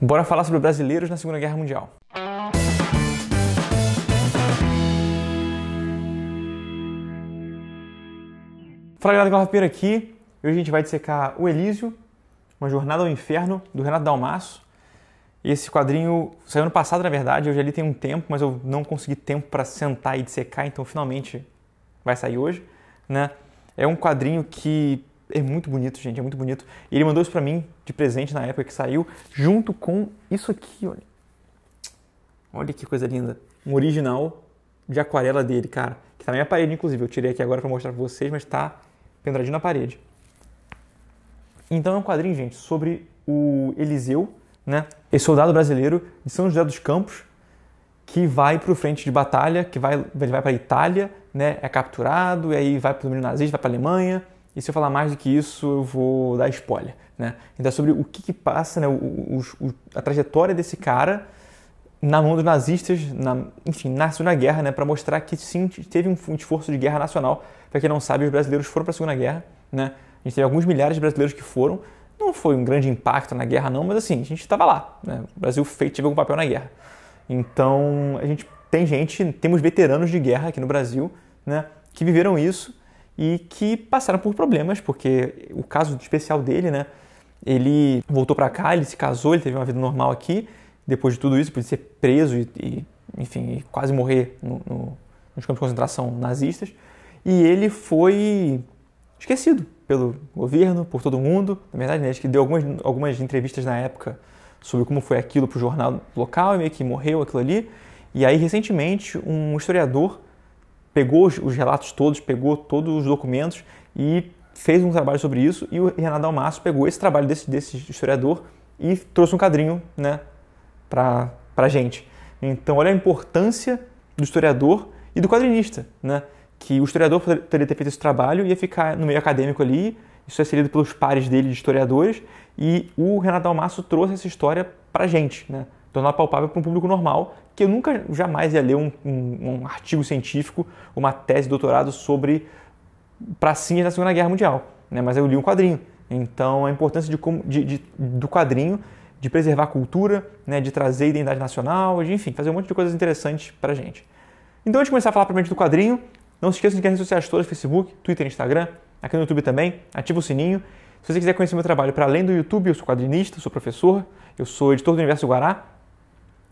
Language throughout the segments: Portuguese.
Bora falar sobre brasileiros na Segunda Guerra Mundial. Fala galera, Cláudio Pira aqui. Hoje a gente vai dissecar O Elísio, Uma Jornada ao Inferno, do Renato Dalmasso. Esse quadrinho saiu ano passado, na verdade. Eu já li tem um tempo, mas eu não consegui tempo para sentar e dissecar, então finalmente vai sair hoje. Né? É um quadrinho que é muito bonito, gente, é muito bonito. E ele mandou isso pra mim de presente na época que saiu, junto com isso aqui, olha. Olha que coisa linda. Um original de aquarela dele, cara. Que tá na minha parede, inclusive. Eu tirei aqui agora para mostrar pra vocês, mas tá penduradinho na parede. Então é um quadrinho, gente, sobre o Eliseu, né? Esse soldado brasileiro de São José dos Campos, que vai para o frente de batalha, que vai, ele vai para a Itália, né? É capturado, e aí vai para o domínio nazista, vai para a Alemanha, e se eu falar mais do que isso, eu vou dar spoiler. Né? Então é sobre o que, que passa, né, o, o, a trajetória desse cara na mão dos nazistas, na, enfim, na Segunda Guerra, né, para mostrar que sim, teve um esforço de guerra nacional. Para quem não sabe, os brasileiros foram para a Segunda Guerra. Né? A gente teve alguns milhares de brasileiros que foram. Não foi um grande impacto na guerra, não, mas assim, a gente estava lá. Né? O Brasil fez, teve algum papel na guerra. Então, a gente tem gente, temos veteranos de guerra aqui no Brasil né, que viveram isso e que passaram por problemas, porque o caso especial dele, né? Ele voltou para cá, ele se casou, ele teve uma vida normal aqui. Depois de tudo isso, por ser preso e, e enfim, quase morrer no, no, nos campos de concentração nazistas. E ele foi esquecido pelo governo, por todo mundo. Na verdade, né, acho que deu algumas, algumas entrevistas na época sobre como foi aquilo para o jornal local e meio que morreu aquilo ali. E aí, recentemente, um historiador pegou os, relatos todos, pegou todos os documentos e fez um trabalho sobre isso. E o Renato Almasso pegou esse trabalho desse, desse historiador e trouxe um quadrinho né, para a gente. Então, olha a importância do historiador e do quadrinista, né? que o historiador poderia ter feito esse trabalho e ia ficar no meio acadêmico ali, isso é seguido pelos pares dele de historiadores, e o Renato Almasso trouxe essa história a gente, né? tornar palpável para um público normal, que eu nunca jamais ia ler um, um, um artigo científico, uma tese de doutorado sobre pracinhas da Segunda Guerra Mundial, né? mas eu li um quadrinho. Então, a importância de, de, de, do quadrinho, de preservar a cultura, né? de trazer identidade nacional, de, enfim, fazer um monte de coisas interessantes para a gente. Então, antes de começar a falar propriamente do quadrinho, não se esqueça de que as redes sociais todas, Facebook, Twitter, Instagram, aqui no YouTube também, ativa o sininho. Se você quiser conhecer meu trabalho para além do YouTube, eu sou quadrinista, sou professor, eu sou editor do Universo Guará,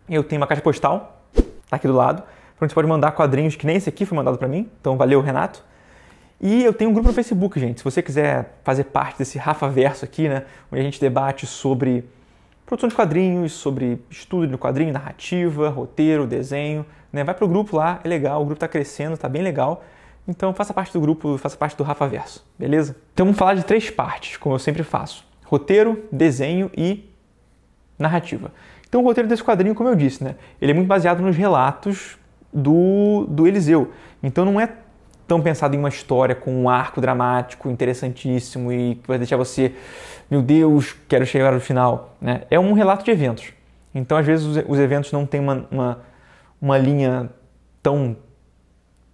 eu tenho uma caixa postal, tá aqui do lado, onde você pode mandar quadrinhos que nem esse aqui foi mandado para mim. Então valeu, Renato. E eu tenho um grupo no Facebook, gente. Se você quiser fazer parte desse Rafa Verso aqui, né, onde a gente debate sobre produção de quadrinhos, sobre estudo de quadrinho, narrativa, roteiro, desenho, né, vai pro grupo lá, é legal, o grupo tá crescendo, tá bem legal. Então faça parte do grupo, faça parte do Rafa Verso, beleza? Então vamos falar de três partes, como eu sempre faço: roteiro, desenho e narrativa. Então o roteiro desse quadrinho, como eu disse, né, ele é muito baseado nos relatos do, do Eliseu. Então não é tão pensado em uma história com um arco dramático interessantíssimo e que vai deixar você, meu Deus, quero chegar no final. Né? É um relato de eventos. Então, às vezes, os, os eventos não têm uma, uma, uma, linha tão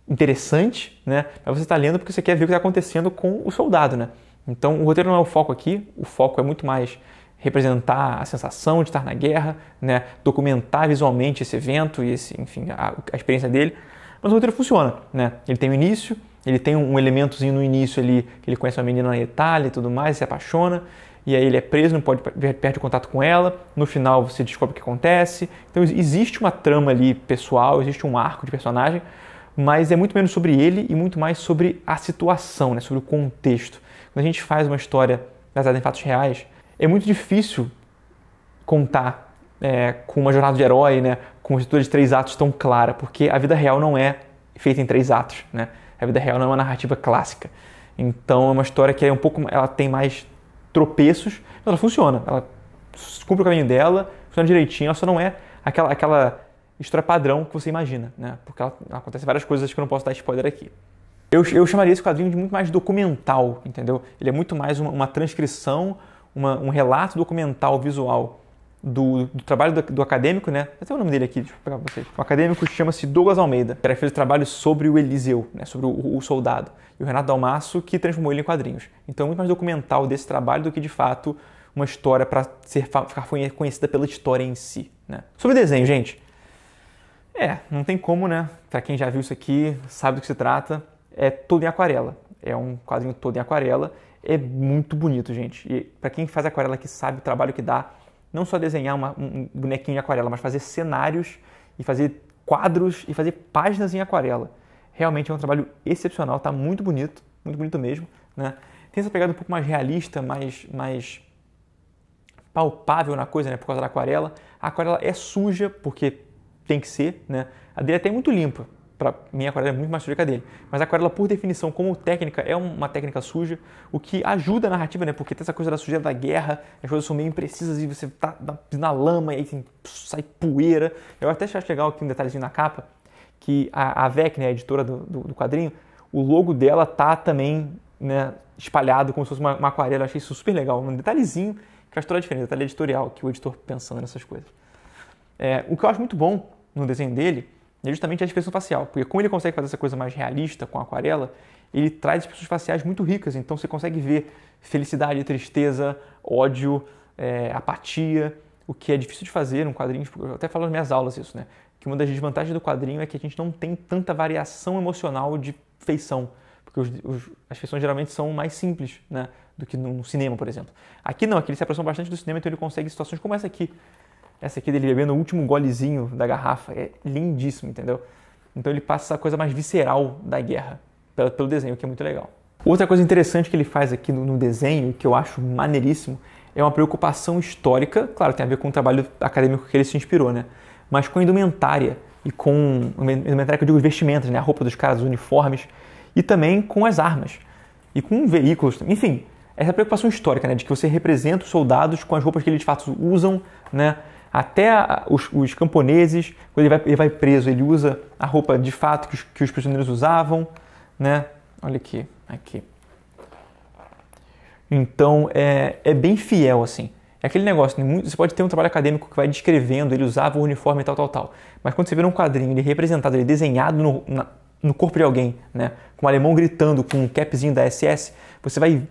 interessante, né? mas você está lendo porque você quer ver o que está acontecendo com o soldado. Né? Então, o roteiro não é o foco aqui, o foco é muito mais representar a sensação de estar na guerra, né, documentar visualmente esse evento e esse, enfim, a, a experiência dele. Mas o roteiro funciona, né? Ele tem o um início, ele tem um elementozinho no início ali, que ele conhece uma menina na Itália e tudo mais, se apaixona, e aí ele é preso, não pode perde o contato com ela. No final você descobre o que acontece. Então existe uma trama ali pessoal, existe um arco de personagem, mas é muito menos sobre ele e muito mais sobre a situação, né? sobre o contexto. Quando a gente faz uma história baseada em fatos reais, é muito difícil contar é, com uma jornada de herói, né, com uma estrutura de três atos tão clara, porque a vida real não é feita em três atos, né? A vida real não é uma narrativa clássica. Então é uma história que é um pouco, ela tem mais tropeços, mas ela funciona, ela cumpre o caminho dela, funciona direitinho, ela só não é aquela, aquela história padrão que você imagina, né? Porque ela, ela acontece várias coisas que eu não posso dar spoiler aqui. Eu, eu chamaria esse quadrinho de muito mais documental, entendeu? Ele é muito mais uma, uma transcrição uma, um relato documental visual do, do trabalho do, do, acadêmico, né? Até o nome dele aqui, deixa eu pegar pra vocês. O acadêmico chama-se Douglas Almeida, que fez o trabalho sobre o Eliseu, né? sobre o, o soldado. E o Renato Dalmasso que transformou ele em quadrinhos. Então é muito mais documental desse trabalho do que de fato uma história para ficar conhecida pela história em si. Né? Sobre desenho, gente. É, não tem como, né? Para quem já viu isso aqui, sabe do que se trata. É todo em aquarela. É um quadrinho todo em aquarela. É muito bonito, gente. E para quem faz aquarela que sabe o trabalho que dá, não só desenhar uma, um bonequinho em aquarela, mas fazer cenários e fazer quadros e fazer páginas em aquarela. Realmente é um trabalho excepcional, tá muito bonito, muito bonito mesmo, né? Tem essa pegada um pouco mais realista, mais, mais palpável na coisa, né? Por causa da aquarela. A aquarela é suja, porque tem que ser, né? A dele é até muito limpa, para mim a aquarela é muito mais suja que a dele. Mas a aquarela, por definição, como técnica, é uma técnica suja, o que ajuda a narrativa, né? Porque tem essa coisa da sujeira da guerra, as coisas são meio imprecisas e você tá, tá na lama e aí sai poeira. Eu até acho legal aqui um detalhezinho na capa, que a, a VEC, né, a editora do, do, do quadrinho, o logo dela tá também né, espalhado como se fosse uma, uma aquarela. Eu achei isso super legal. Um detalhezinho que faz toda a diferença, detalhe editorial, que o editor pensando nessas coisas. É, o que eu acho muito bom no desenho dele é justamente a expressão facial, porque como ele consegue fazer essa coisa mais realista com a aquarela, ele traz expressões faciais muito ricas, então você consegue ver felicidade, tristeza, ódio, é, apatia, o que é difícil de fazer num quadrinho, tipo, eu até falo nas minhas aulas isso, né? Que uma das desvantagens do quadrinho é que a gente não tem tanta variação emocional de feição, porque os, os, as feições geralmente são mais simples, né? Do que no, cinema, por exemplo. Aqui não, aqui ele se aproxima bastante do cinema, então ele consegue situações como essa aqui, essa aqui dele bebendo o último golezinho da garrafa. É lindíssimo, entendeu? Então ele passa essa coisa mais visceral da guerra pelo desenho, que é muito legal. Outra coisa interessante que ele faz aqui no, desenho, que eu acho maneiríssimo, é uma preocupação histórica, claro, tem a ver com o trabalho acadêmico que ele se inspirou, né? Mas com a indumentária e com a indumentária que eu digo vestimentas, né? A roupa dos caras, os uniformes e também com as armas e com veículos, enfim, essa preocupação histórica, né? De que você representa os soldados com as roupas que eles de fato usam, né? até os, os camponeses, quando ele vai, ele vai, preso, ele usa a roupa de fato que os, que os prisioneiros usavam, né? Olha aqui, aqui. Então é, é bem fiel assim. É aquele negócio, né? você pode ter um trabalho acadêmico que vai descrevendo, ele usava o uniforme e tal, tal, tal. Mas quando você vê um quadrinho, ele é representado, ele é desenhado no, na, no corpo de alguém, né? Com um alemão gritando com um capzinho da SS, você vai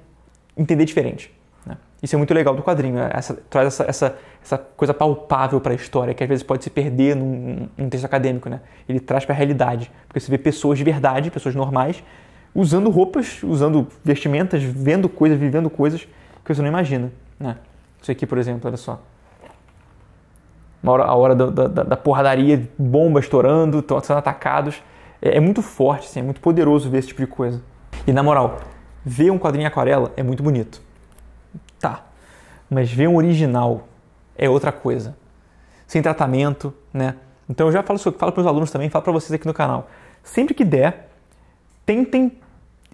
entender diferente. Né? Isso é muito legal do quadrinho, né? essa, traz essa, essa essa coisa palpável para a história, que às vezes pode se perder num, num texto acadêmico, né? Ele traz para a realidade, porque você vê pessoas de verdade, pessoas normais, usando roupas, usando vestimentas, vendo coisas, vivendo coisas que você não imagina, né? Isso aqui, por exemplo, olha só. Hora, a hora da, da, da porradaria, bomba estourando, estão sendo atacados. É, é, muito forte, assim, é muito poderoso ver esse tipo de coisa. E na moral, ver um quadrinho aquarela é muito bonito. Tá. Mas ver um original é outra coisa. Sem tratamento, né? Então eu já falo, falo para os alunos também, falo para vocês aqui no canal. Sempre que der, tentem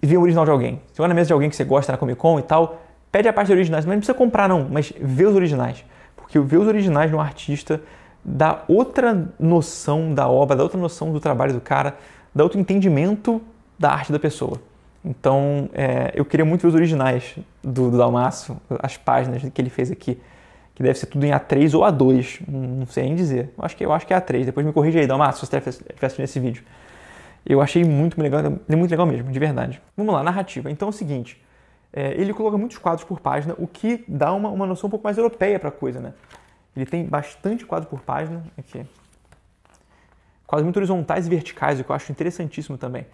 ver o original de alguém. Se vai na mesa de alguém que você gosta na Comic Con e tal, pede a parte de originais. Mas não precisa comprar não, mas vê os originais. Porque ver os originais de um artista dá outra noção da obra, dá outra noção do trabalho do cara, dá outro entendimento da arte da pessoa. Então, é, eu queria muito ver os originais do, do Dalmaço, as páginas que ele fez aqui que deve ser tudo em A3 ou A2, não sei nem dizer. Eu acho que, eu acho que é A3, depois me corrija aí, dá uma se você assistindo nesse vídeo. Eu achei muito legal, muito legal mesmo, de verdade. Vamos lá, narrativa. Então é o seguinte, é, ele coloca muitos quadros por página, o que dá uma, uma noção um pouco mais europeia para a coisa, né? Ele tem bastante quadro por página, aqui. Quadros muito horizontais e verticais, o que eu acho interessantíssimo também.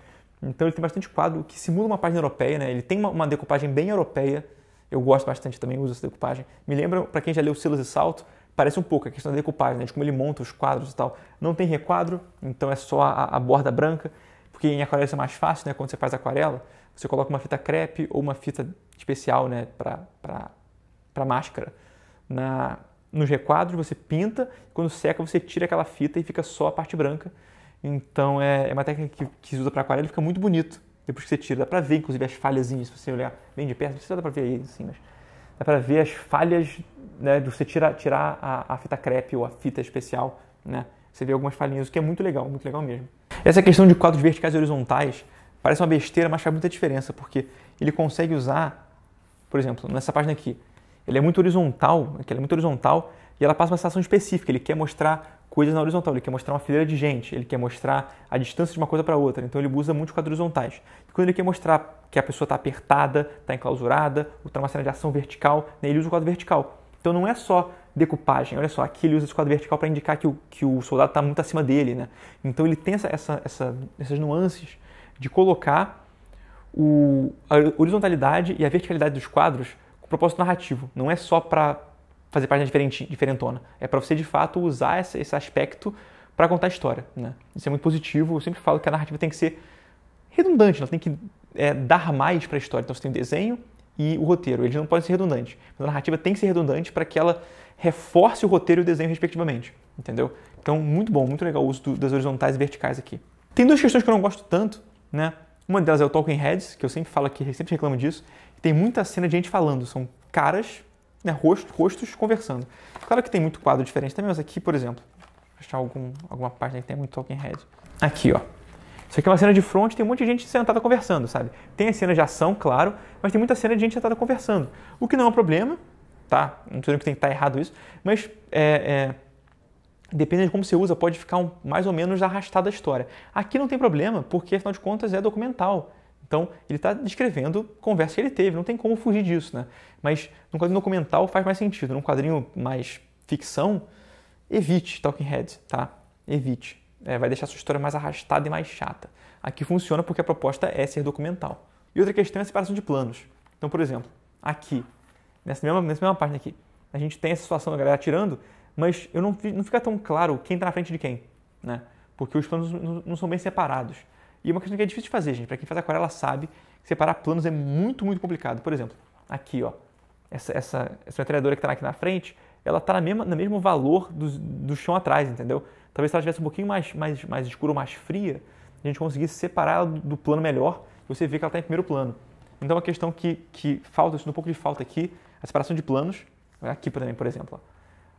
Então ele tem bastante quadro que simula uma página europeia, né? Ele tem uma, uma decupagem bem europeia, eu gosto bastante, também uso essa decupagem. Me lembra, para quem já leu Silas e Salto, parece um pouco a questão da decupagem, né, de como ele monta os quadros e tal. Não tem requadro, então é só a, a borda branca, porque em aquarela isso é mais fácil, né? Quando você faz aquarela, você coloca uma fita crepe ou uma fita especial, né, para máscara. Na, nos requadros você pinta, quando seca você tira aquela fita e fica só a parte branca. Então é, é uma técnica que, que se usa para aquarela e fica muito bonito. Depois que você tira, dá pra ver, inclusive, as falhazinhas, se você olhar bem de perto, não sei se dá pra ver aí, assim, mas dá pra ver as falhas, né, de você tirar, tirar a, a fita crepe ou a fita especial, né, você vê algumas falhinhas, o que é muito legal, muito legal mesmo. Essa questão de quadros verticais e horizontais parece uma besteira, mas faz muita diferença, porque ele consegue usar, por exemplo, nessa página aqui, ele é muito horizontal, que é muito horizontal, e ela passa uma sensação específica, ele quer mostrar coisas na horizontal. Ele quer mostrar uma fileira de gente, ele quer mostrar a distância de uma coisa para outra. Então ele usa muitos quadros horizontais. E quando ele quer mostrar que a pessoa está apertada, está enclausurada, ou está numa cena de ação vertical, né, ele usa o quadro vertical. Então não é só decupagem. Olha só, aqui ele usa esse quadro vertical para indicar que o, que o soldado está muito acima dele. Né? Então ele tem essa, essa, essa, essas nuances de colocar o, a horizontalidade e a verticalidade dos quadros com propósito narrativo. Não é só para fazer página diferente, diferentona. É para você, de fato, usar esse, esse aspecto para contar a história. Né? Isso é muito positivo. Eu sempre falo que a narrativa tem que ser redundante, ela tem que é, dar mais para a história. Então você tem o desenho e o roteiro. Eles não podem ser redundantes. Mas a narrativa tem que ser redundante para que ela reforce o roteiro e o desenho, respectivamente. Entendeu? Então, muito bom, muito legal o uso do, das horizontais e verticais aqui. Tem duas questões que eu não gosto tanto, né? Uma delas é o Talking Heads, que eu sempre falo aqui, sempre reclamo disso. Tem muita cena de gente falando, são caras né, rostos conversando. Claro que tem muito quadro diferente também, mas aqui, por exemplo, achar algum, alguma página que tem muito Talking Head. Aqui, ó. Isso aqui é uma cena de front, tem um monte de gente sentada conversando, sabe? Tem a cena de ação, claro, mas tem muita cena de gente sentada conversando. O que não é um problema, tá? Não estou dizendo que tem que estar tá errado isso, mas é, é, dependendo de como você usa, pode ficar um, mais ou menos arrastada a história. Aqui não tem problema, porque afinal de contas é documental. Então, ele está descrevendo conversa que ele teve, não tem como fugir disso, né? Mas num quadrinho documental faz mais sentido, num quadrinho mais ficção, evite Talking Heads, tá? Evite. É, vai deixar sua história mais arrastada e mais chata. Aqui funciona porque a proposta é ser documental. E outra questão é a separação de planos. Então, por exemplo, aqui, nessa mesma, nessa mesma página aqui, a gente tem essa situação da galera atirando, mas eu não, não fica tão claro quem está na frente de quem, né? Porque os planos não, não são bem separados. E uma questão que é difícil de fazer, gente. Para quem faz aquarela sabe que separar planos é muito, muito complicado. Por exemplo, aqui, ó, essa, essa, essa metralhadora que está aqui na frente, ela está no mesmo valor do, do chão atrás, entendeu? Talvez se ela estivesse um pouquinho mais, mais, mais escura ou mais fria, a gente conseguisse separar ela do, plano melhor e você vê que ela está em primeiro plano. Então, é uma questão que, que falta, eu sinto um pouco de falta aqui, a separação de planos, né, aqui também, por exemplo, ó,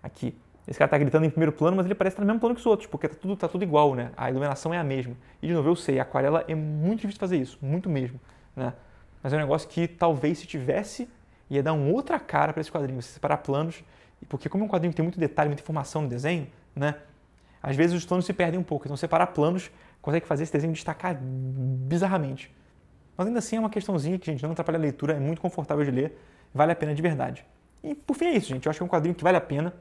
aqui. Esse cara tá gritando em primeiro plano, mas ele parece estar no mesmo plano que os outros, porque tá tudo, tá tudo igual, né? A iluminação é a mesma. E de novo, eu sei, a aquarela é muito difícil fazer isso, muito mesmo, né? Mas é um negócio que talvez se tivesse, ia dar uma outra cara para esse quadrinho, você separar planos, porque como é um quadrinho que tem muito detalhe, muita informação no desenho, né? Às vezes os planos se perdem um pouco, então separar planos consegue fazer esse desenho destacar bizarramente. Mas ainda assim é uma questãozinha que, gente, não atrapalha a leitura, é muito confortável de ler, vale a pena de verdade. E por fim é isso, gente. Eu acho que é um quadrinho que vale a pena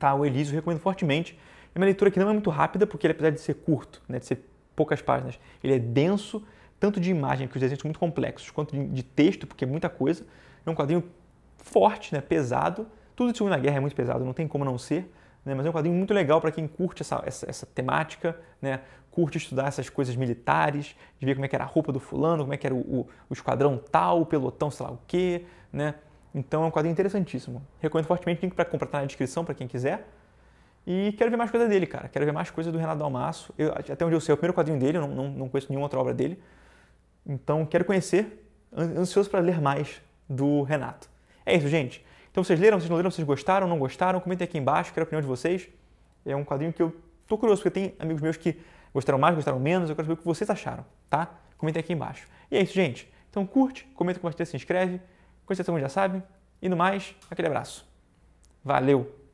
tá? O Elísio, recomendo fortemente. É uma leitura que não é muito rápida, porque ele, apesar de ser curto, né, de ser poucas páginas, ele é denso, tanto de imagem, que os desenhos são muito complexos, quanto de, texto, porque é muita coisa. É um quadrinho forte, né, pesado. Tudo de Segunda Guerra é muito pesado, não tem como não ser. Né, mas é um quadrinho muito legal para quem curte essa, essa, essa, temática, né, curte estudar essas coisas militares, de ver como é que era a roupa do fulano, como é que era o, o, o esquadrão tal, o pelotão sei lá o quê, né, então é um quadrinho interessantíssimo. Recomendo fortemente, link para comprar tá na descrição para quem quiser. E quero ver mais coisa dele, cara. Quero ver mais coisa do Renato Dalmasso. Eu, até onde eu sei, é o primeiro quadrinho dele, eu não, não, não conheço nenhuma outra obra dele. Então quero conhecer, ansioso para ler mais do Renato. É isso, gente. Então vocês leram, vocês não leram, vocês gostaram, não gostaram? Comentem aqui embaixo, quero a opinião de vocês. É um quadrinho que eu tô curioso, porque tem amigos meus que gostaram mais, gostaram menos. Eu quero saber o que vocês acharam, tá? Comentem aqui embaixo. E é isso, gente. Então curte, comenta, compartilha, se inscreve coisa que todo mundo já sabe. E no mais, aquele abraço. Valeu!